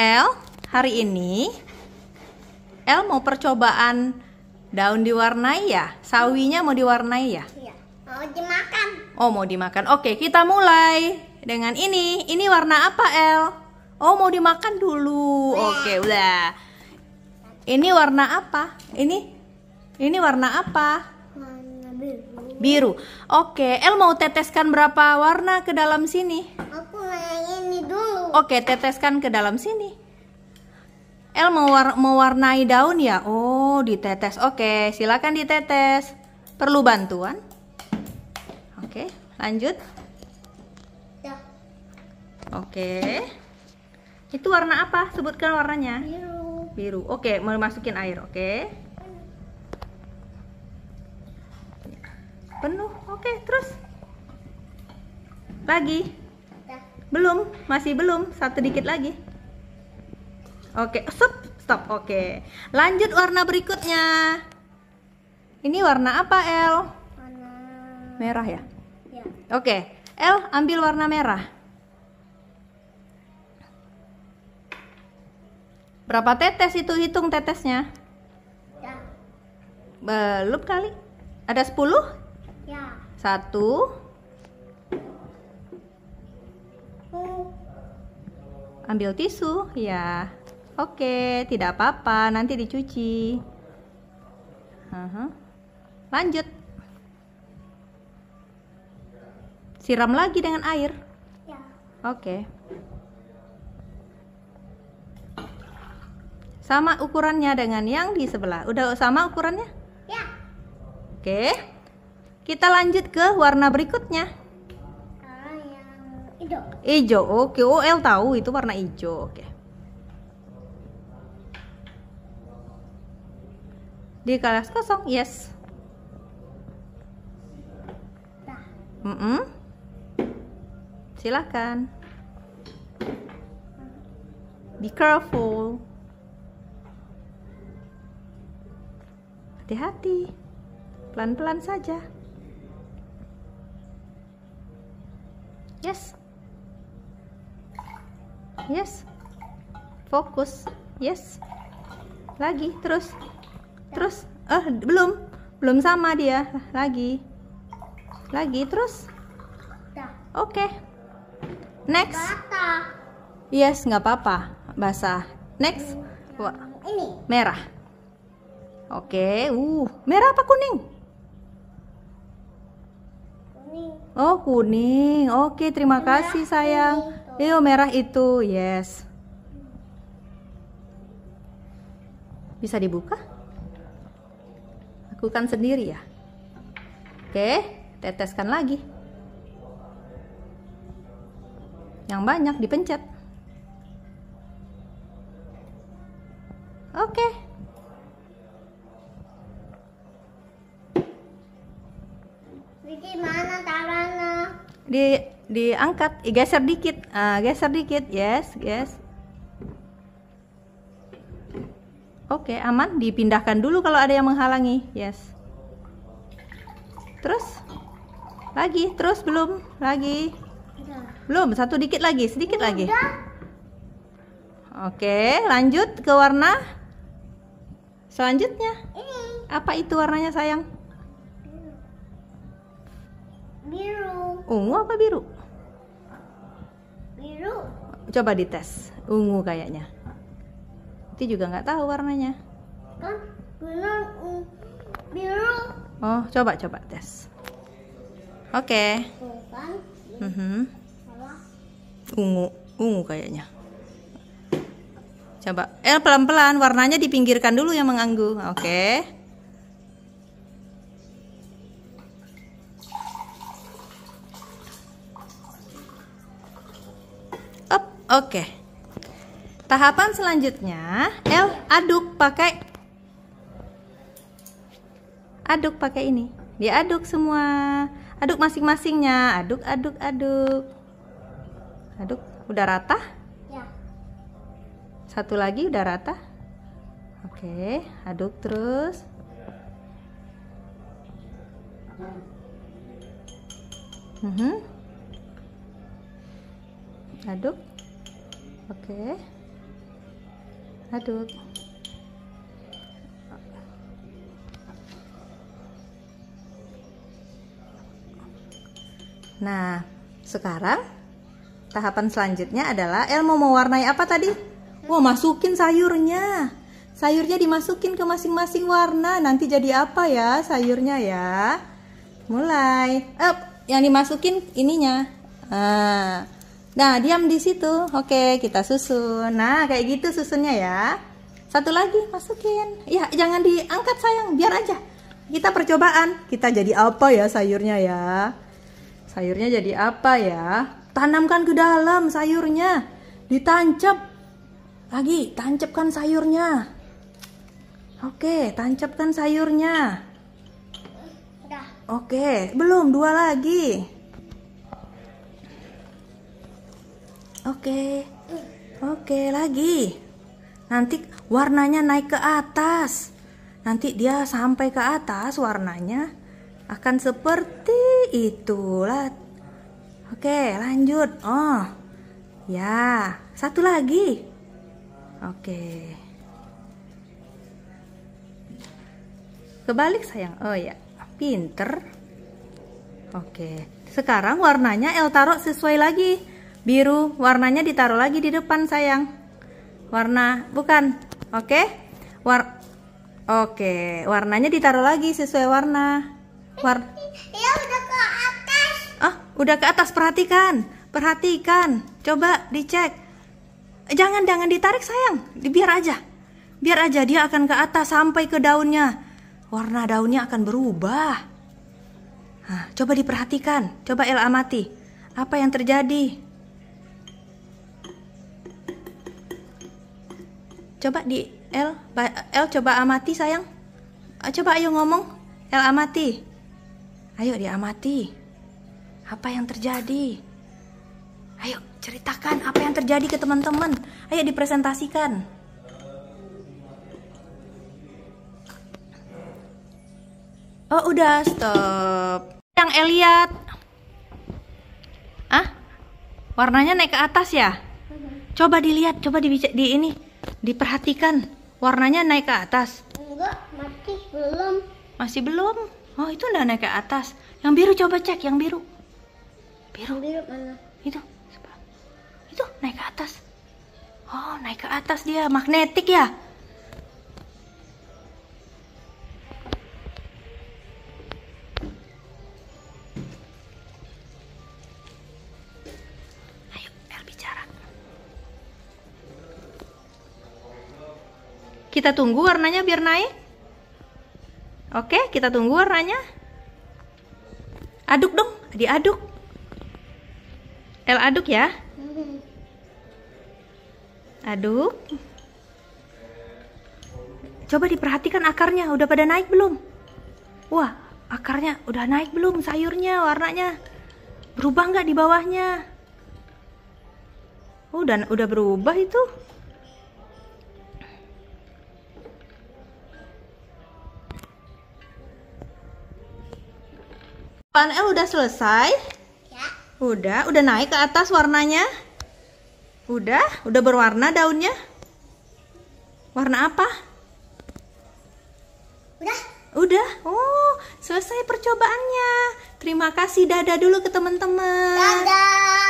L hari ini L mau percobaan daun diwarnai ya? Sawinya mau diwarnai ya? Iya. Mau dimakan. Oh, mau dimakan. Oke, kita mulai dengan ini. Ini warna apa, L? Oh, mau dimakan dulu. Oke, udah. Ini warna apa? Ini ini warna apa? biru. Biru. Oke, L mau teteskan berapa warna ke dalam sini? Oke, teteskan ke dalam sini. El mewar mewarnai daun ya. Oh, ditetes. Oke, silakan ditetes. Perlu bantuan? Oke, lanjut. Ya. Oke. Itu warna apa? Sebutkan warnanya. Biru. Biru. Oke, mau masukin air, oke. Penuh. Oke, terus. Lagi. Belum, masih belum. Satu dikit lagi. Oke, stop, stop. Oke. Lanjut warna berikutnya. Ini warna apa, El? Warna merah ya? ya. Oke. El ambil warna merah. Berapa tetes itu hitung tetesnya? Ya. Belum kali. Ada sepuluh ya. satu Ambil tisu, ya. Oke, tidak apa-apa, nanti dicuci. Uh-huh. Lanjut. Siram lagi dengan air. Ya. Oke. Sama ukurannya dengan yang di sebelah. Udah sama ukurannya? Ya. Oke. Kita lanjut ke warna berikutnya. Ijo. Ijo, oke. Oh, tahu itu warna ijo, oke. Di kelas kosong, yes. Nah. Mm -mm. Silahkan. Be careful. Hati-hati. Pelan-pelan saja. Yes yes fokus yes lagi terus terus eh belum belum sama dia lagi lagi terus oke okay. next yes nggak apa-apa basah next Wah, merah oke okay. uh merah apa kuning oh kuning oke terima kasih sayang Iyo merah itu, yes. Bisa dibuka? Lakukan sendiri ya. Oke, teteskan lagi. Yang banyak dipencet. Oke. Di mana tarana Di diangkat geser dikit uh, geser dikit yes yes oke okay, aman dipindahkan dulu kalau ada yang menghalangi yes terus lagi terus belum lagi belum satu dikit lagi sedikit lagi oke okay, lanjut ke warna selanjutnya apa itu warnanya sayang biru ungu apa biru coba dites ungu kayaknya itu juga nggak tahu warnanya kan, biru oh coba coba tes oke okay. uh -huh. ungu ungu kayaknya coba eh pelan pelan warnanya dipinggirkan dulu yang menganggu oke okay. Oke. Tahapan selanjutnya, L aduk pakai aduk pakai ini. Diaduk semua. Aduk masing-masingnya, aduk aduk aduk. Aduk udah rata? Ya. Satu lagi udah rata? Oke, aduk terus. Mhm. Aduk oke aduk nah sekarang tahapan selanjutnya adalah El mau mewarnai apa tadi? Wah masukin sayurnya sayurnya dimasukin ke masing-masing warna nanti jadi apa ya sayurnya ya mulai up yang dimasukin ininya ah. Nah, diam di situ. Oke, kita susun. Nah, kayak gitu susunnya ya. Satu lagi masukin. Ya, jangan diangkat sayang, biar aja. Kita percobaan. Kita jadi apa ya sayurnya ya? Sayurnya jadi apa ya? Tanamkan ke dalam sayurnya. Ditancap. Lagi, tancapkan sayurnya. Oke, tancapkan sayurnya. Oke, belum dua lagi. Oke. Oke, lagi. Nanti warnanya naik ke atas. Nanti dia sampai ke atas warnanya akan seperti itulah. Oke, lanjut. Oh. Ya, satu lagi. Oke. Kebalik sayang. Oh ya, pinter. Oke. Sekarang warnanya El taruh sesuai lagi biru warnanya ditaruh lagi di depan sayang warna bukan oke okay? war oke okay. warnanya ditaruh lagi sesuai warna war ya udah ke atas oh udah ke atas perhatikan perhatikan coba dicek jangan jangan ditarik sayang biar aja biar aja dia akan ke atas sampai ke daunnya warna daunnya akan berubah nah, coba diperhatikan coba el amati apa yang terjadi Coba di L, L coba amati sayang. Eh, coba ayo ngomong. L amati. Ayo amati Apa yang terjadi? Ayo ceritakan apa yang terjadi ke teman-teman. Ayo dipresentasikan. Oh udah stop. Yang Eliat. Ah? Warnanya naik ke atas ya? Coba dilihat, coba di, di ini. Diperhatikan, warnanya naik ke atas. Enggak, masih belum. Masih belum? Oh, itu udah naik ke atas. Yang biru coba cek, yang biru. Biru. Biru mana? Itu. Itu naik ke atas. Oh, naik ke atas dia, magnetik ya? Kita tunggu warnanya biar naik. Oke, kita tunggu warnanya. Aduk dong, diaduk. L aduk ya. Aduk. Coba diperhatikan akarnya, udah pada naik belum? Wah, akarnya udah naik belum sayurnya, warnanya? Berubah nggak di bawahnya? Udah, udah berubah itu. Apaan El udah selesai? Ya. Udah, udah naik ke atas warnanya? Udah, udah berwarna daunnya? Warna apa? Udah. Udah. Oh, selesai percobaannya. Terima kasih dadah dulu ke teman-teman. Dadah.